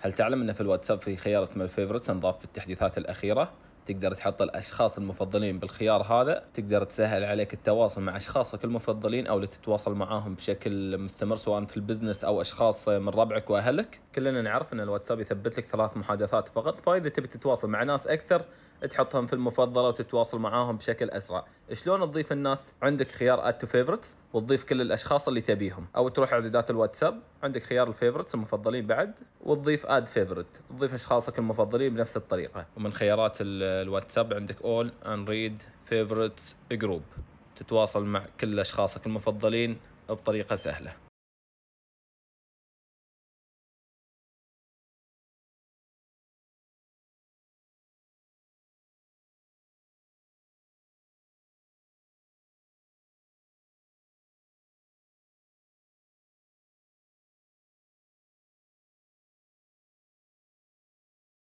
هل تعلم أن في الواتساب في خيار اسمه الفيفورتس انضاف في التحديثات الأخيرة تقدر تحط الاشخاص المفضلين بالخيار هذا تقدر تسهل عليك التواصل مع اشخاصك المفضلين او لتتواصل معاهم بشكل مستمر سواء في البزنس او اشخاص من ربعك واهلك كلنا نعرف ان الواتساب يثبت لك ثلاث محادثات فقط فاذا تبي تتواصل مع ناس اكثر تحطهم في المفضله وتتواصل معاهم بشكل اسرع شلون تضيف الناس عندك خيار اد تو فيفورتس وتضيف كل الاشخاص اللي تبيهم او تروح اعدادات الواتساب عندك خيار الفيفورتس المفضلين بعد وتضيف اد فيفورت تضيف اشخاصك المفضلين بنفس الطريقه ومن خيارات الواتساب عندك اول انريد فيفورتس جروب تتواصل مع كل اشخاصك المفضلين بطريقه سهله